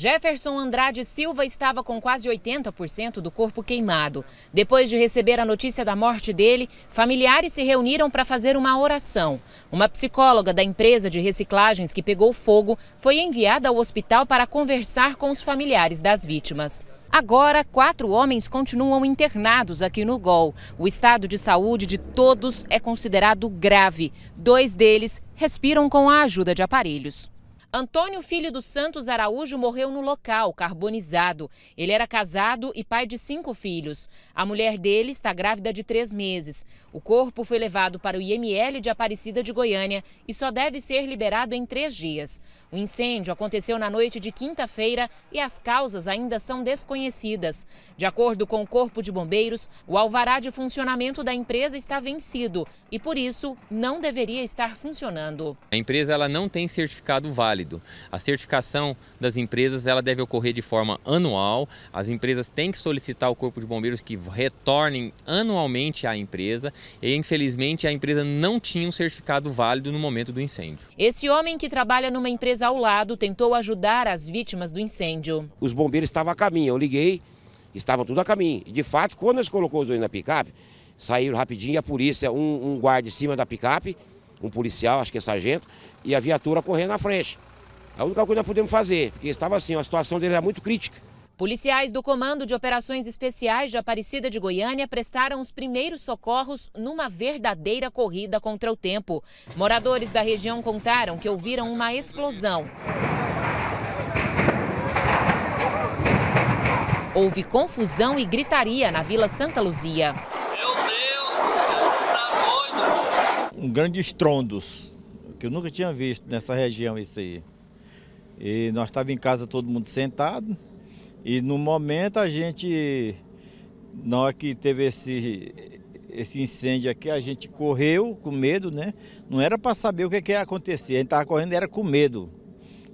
Jefferson Andrade Silva estava com quase 80% do corpo queimado. Depois de receber a notícia da morte dele, familiares se reuniram para fazer uma oração. Uma psicóloga da empresa de reciclagens que pegou fogo foi enviada ao hospital para conversar com os familiares das vítimas. Agora, quatro homens continuam internados aqui no GOL. O estado de saúde de todos é considerado grave. Dois deles respiram com a ajuda de aparelhos. Antônio Filho dos Santos Araújo morreu no local, carbonizado. Ele era casado e pai de cinco filhos. A mulher dele está grávida de três meses. O corpo foi levado para o IML de Aparecida de Goiânia e só deve ser liberado em três dias. O incêndio aconteceu na noite de quinta-feira e as causas ainda são desconhecidas. De acordo com o Corpo de Bombeiros, o alvará de funcionamento da empresa está vencido e, por isso, não deveria estar funcionando. A empresa ela não tem certificado válido válido. A certificação das empresas ela deve ocorrer de forma anual. As empresas têm que solicitar ao Corpo de Bombeiros que retornem anualmente à empresa. E infelizmente a empresa não tinha um certificado válido no momento do incêndio. Esse homem que trabalha numa empresa ao lado tentou ajudar as vítimas do incêndio. Os bombeiros estavam a caminho. Eu liguei, estava tudo a caminho. de fato, quando eles colocou os dois na picape, saíram rapidinho e a polícia, um, um guarda em cima da picape, um policial, acho que é sargento, e a viatura correndo na frente. A única coisa que nós podemos fazer, porque estava assim, a situação dele era muito crítica. Policiais do Comando de Operações Especiais de Aparecida de Goiânia prestaram os primeiros socorros numa verdadeira corrida contra o tempo. Moradores da região contaram que ouviram uma explosão. Houve confusão e gritaria na Vila Santa Luzia. Meu Deus, você tá doido? Um grande estrondo, que eu nunca tinha visto nessa região isso aí. E nós estávamos em casa todo mundo sentado. E no momento a gente, na hora que teve esse, esse incêndio aqui, a gente correu com medo, né? Não era para saber o que, que ia acontecer. A gente estava correndo, era com medo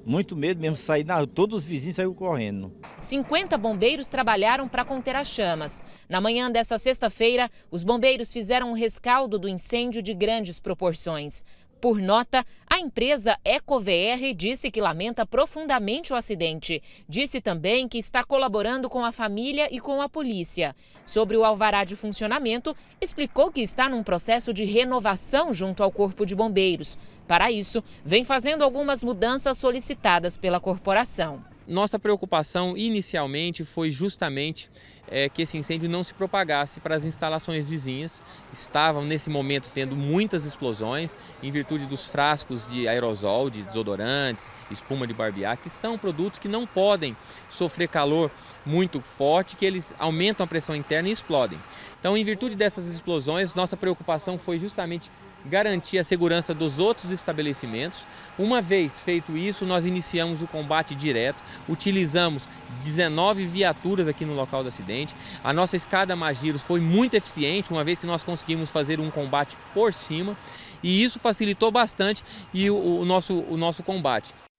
muito medo mesmo, sair na todos os vizinhos saíram correndo. 50 bombeiros trabalharam para conter as chamas. Na manhã dessa sexta-feira, os bombeiros fizeram um rescaldo do incêndio de grandes proporções. Por nota, a empresa EcoVR disse que lamenta profundamente o acidente. Disse também que está colaborando com a família e com a polícia. Sobre o alvará de funcionamento, explicou que está num processo de renovação junto ao Corpo de Bombeiros. Para isso, vem fazendo algumas mudanças solicitadas pela corporação. Nossa preocupação inicialmente foi justamente é, que esse incêndio não se propagasse para as instalações vizinhas. Estavam, nesse momento, tendo muitas explosões em virtude dos frascos de aerosol, de desodorantes, espuma de barbear, que são produtos que não podem sofrer calor muito forte, que eles aumentam a pressão interna e explodem. Então, em virtude dessas explosões, nossa preocupação foi justamente garantir a segurança dos outros estabelecimentos. Uma vez feito isso, nós iniciamos o combate direto, utilizamos 19 viaturas aqui no local do acidente a nossa escada Magiros foi muito eficiente, uma vez que nós conseguimos fazer um combate por cima e isso facilitou bastante e o, o nosso, o nosso combate.